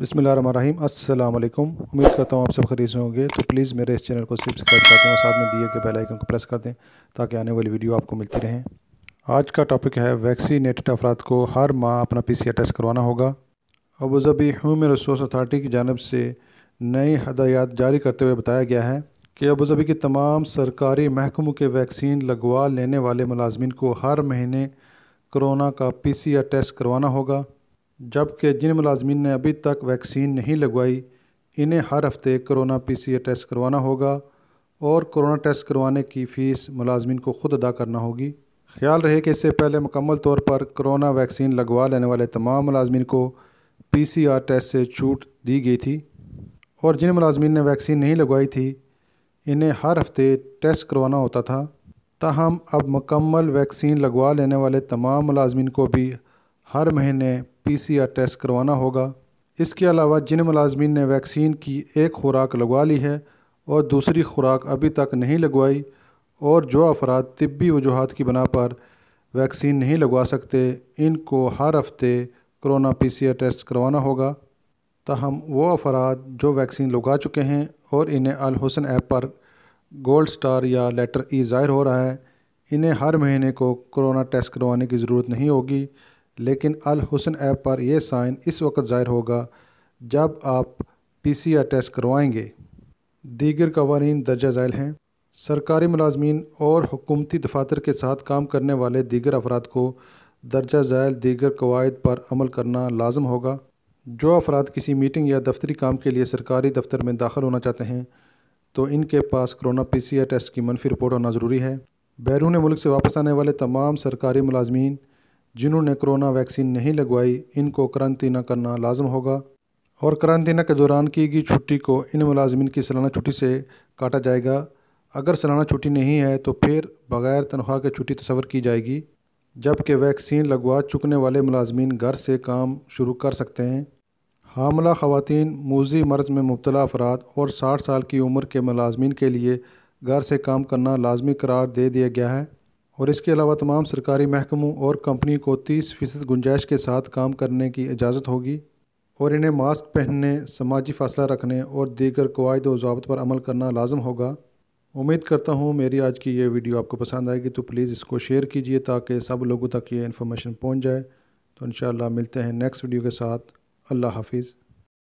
बिसमीम् अल्लाम उम्मीद करता हूँ आप सब खरीद होंगे तो प्लीज़ मेरे इस चैनल को सब्सक्राइब कर दें और साथ में दिए गए बेल आइकन को प्रेस कर दें ताकि आने वाली वीडियो आपको मिलती रहें आज का टॉपिक है वैक्सीनेटेड अफराद को हर माह अपना पी सी टेस्ट करवाना होगा अबूजबी ह्यूमन रिसोर्स अथॉरिटी की जानब से नई हदायत जारी करते हुए बताया गया है कि अबूजबी के तमाम सरकारी महकमों के वैक्सीन लगवा लेने वाले मुलाजमन को हर महीने कोरोना का पी सी आर टेस्ट करवाना होगा जबकि जिन मुलाजमीन ने अभी तक वैक्सीन नहीं लगवाई इन्हें हर हफ्ते कोरोना पीसीए टेस्ट करवाना होगा और कोरोना टेस्ट करवाने की फ़ीस मुलाजमीन को खुद अदा करना होगी ख्याल रहे कि इससे पहले मुकम्मल तौर पर कोरोना वैक्सीन लगवा लेने वाले तमाम मुलाजमीन को पी सी आर टेस्ट से छूट दी गई थी और जिन मुलाजमीन ने वैक्सीन नहीं लगवाई थी इन्हें हर हफ्ते टेस्ट करवाना होता था ताहम अब मुकम्मल वैक्सीन लगवा लेने वाले तमाम मुलाजमीन को भी हर महीने पीसीआर टेस्ट करवाना होगा इसके अलावा जिन मुलाजमीन ने वैक्सीन की एक खुराक लगवा ली है और दूसरी खुराक अभी तक नहीं लगवाई और जो अफराद तबी वजूहत की बना पर वैक्सीन नहीं लगवा सकते इनको हर हफ्ते corona P C R test करवाना होगा ताहम वो अफराद जो वैक्सीन लगा चुके हैं और इन्हें अल हुसन ऐप पर गोल्ड स्टार या लेटर ई ज़ाहिर हो रहा है इन्हें हर महीने को कोरोना टेस्ट करवाने की ज़रूरत नहीं होगी लेकिन अल हुसन ऐप पर यह साइन इस वक्त ज़ाहिर होगा जब आप पी सी आर टेस्ट करवाएँगे दीगर कवानीन दर्जा झैल हैं सरकारी मुलाजमीन और हुकूमती दफातर के साथ काम करने वाले दीगर अफराद को दर्जा झैल दीगर कवायद पर अमल करना लाजम होगा जो अफराद किसी मीटिंग या दफ्तरी काम के लिए सरकारी दफ्तर में दाखिल होना चाहते हैं तो इनके पास corona P C R test की मनफी रिपोर्ट होना ज़रूरी है बैरून मुल्क से वापस आने वाले तमाम सरकारी मुलाजमीन जिन्होंने कोरोना वैक्सीन नहीं लगवाई इनको क्रांतिना करना लाजम होगा और क्रांतिना के दौरान की गई छुट्टी को इन मुलाजमन की सालाना छुट्टी से काटा जाएगा अगर सालाना छुट्टी नहीं है तो फिर बग़ैर तनख्वाह के छुट्टी तस्वर की जाएगी जबकि वैक्सीन लगवा चुकने वाले मुलाजमीन घर से काम शुरू कर सकते हैं हामला ख़वान मूजी मर्ज में मुबतला अफराद और साठ साल की उम्र के मुलाजमीन के लिए घर से काम करना लाजमी करार दे दिया गया है और इसके अलावा तमाम सरकारी महकमों और कंपनी को 30 फ़ीसद गुंजाइश के साथ काम करने की इजाज़त होगी और इन्हें मास्क पहनने समाजी फासला रखने और दीगर कवायद व पर अमल करना लाजम होगा उम्मीद करता हूँ मेरी आज की ये वीडियो आपको पसंद आएगी तो प्लीज़ इसको शेयर कीजिए ताकि सब लोगों तक ये इन्फॉर्मेशन पहुँच जाए तो इन मिलते हैं नेक्स्ट वीडियो के साथ अल्लाह हाफिज़